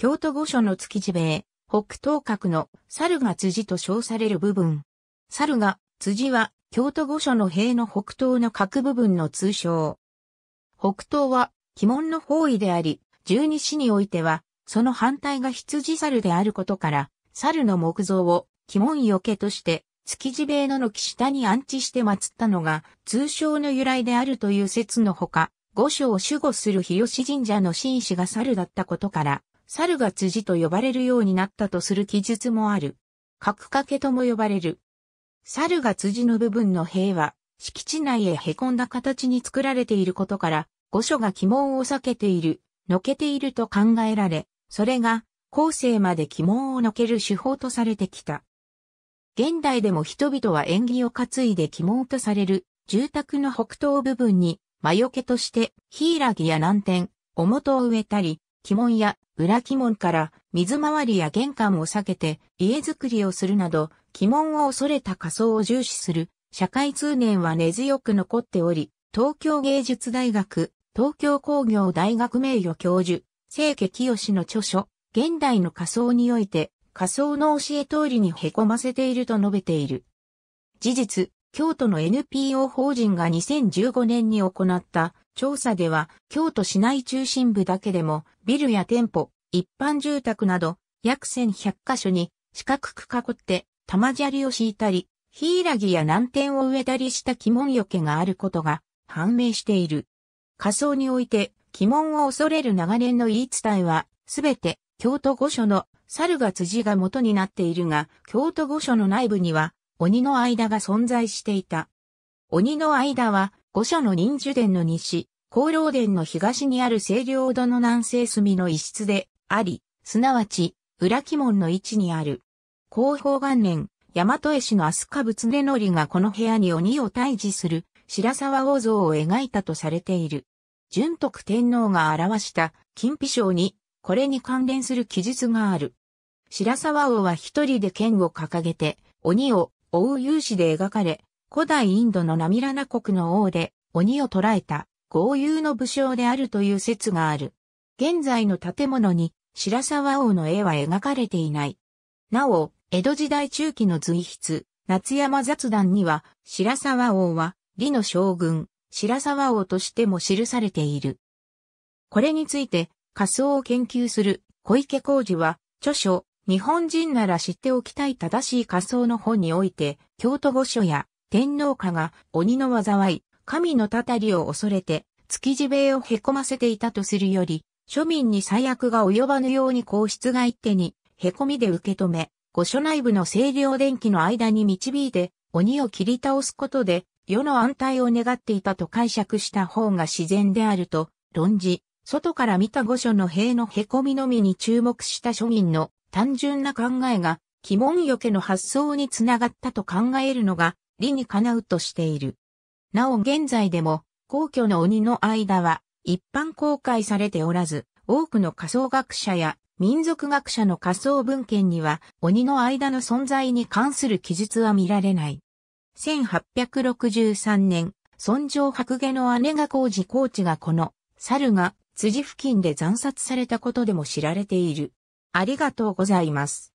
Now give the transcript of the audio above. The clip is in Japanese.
京都御所の築地塀、北東角の猿が辻と称される部分。猿が辻は京都御所の塀の北東の角部分の通称。北東は鬼門の方位であり、十二支においては、その反対が羊猿であることから、猿の木造を鬼門よけとして、築地塀の軒下に安置して祀ったのが、通称の由来であるという説のほか、御所を守護する日吉神社の神師が猿だったことから、猿が辻と呼ばれるようになったとする記述もある。角掛けとも呼ばれる。猿が辻の部分の塀は、敷地内へ凹んだ形に作られていることから、御所が鬼門を避けている、のけていると考えられ、それが、後世まで鬼門をのける手法とされてきた。現代でも人々は縁起を担いで鬼門とされる、住宅の北東部分に、魔除けとして、ヒイラギや南天、おもとを植えたり、鬼門や裏鬼門から水回りや玄関を避けて家づくりをするなど、鬼門を恐れた仮想を重視する社会通念は根強く残っており、東京芸術大学、東京工業大学名誉教授、清家清の著書、現代の仮想において、仮想の教え通りに凹ませていると述べている。事実、京都の NPO 法人が2015年に行った調査では、京都市内中心部だけでも、ビルや店舗、一般住宅など、約1100カ所に、四角く囲って、玉砂利を敷いたり、ヒイラギや南天を植えたりした鬼門よけがあることが判明している。仮想において、鬼門を恐れる長年の言い伝えは、すべて京都御所の猿が辻が元になっているが、京都御所の内部には鬼の間が存在していた。鬼の間は五社の忍樹殿の西、功労殿の東にある清涼戸の南西隅の一室であり、すなわち、裏鬼門の位置にある。広報元年、大和絵師の飛鳥仏根則がこの部屋に鬼を退治する白沢王像を描いたとされている。純徳天皇が表した金碑章に、これに関連する記述がある。白沢王は一人で剣を掲げて、鬼を追う勇士で描かれ、古代インドのナミラナ国の王で鬼を捕らえた豪遊の武将であるという説がある。現在の建物に白沢王の絵は描かれていない。なお、江戸時代中期の随筆、夏山雑談には白沢王は李の将軍、白沢王としても記されている。これについて、仮想を研究する小池浩二は、著書、日本人なら知っておきたい正しい仮想の本において、京都御所や天皇家が鬼の災い、神のたたりを恐れて、築地塀をへこませていたとするより、庶民に最悪が及ばぬように皇室が一手に、へこみで受け止め、御所内部の清涼電気の間に導いて、鬼を切り倒すことで、世の安泰を願っていたと解釈した方が自然であると、論じ、外から見た御所の塀のへこみのみに注目した庶民の単純な考えが、鬼門よけの発想につながったと考えるのが、理にかなうとしている。なお現在でも、皇居の鬼の間は、一般公開されておらず、多くの仮想学者や民族学者の仮想文献には、鬼の間の存在に関する記述は見られない。1863年、尊上白毛の姉が工事ーチがこの、猿が辻付近で惨殺されたことでも知られている。ありがとうございます。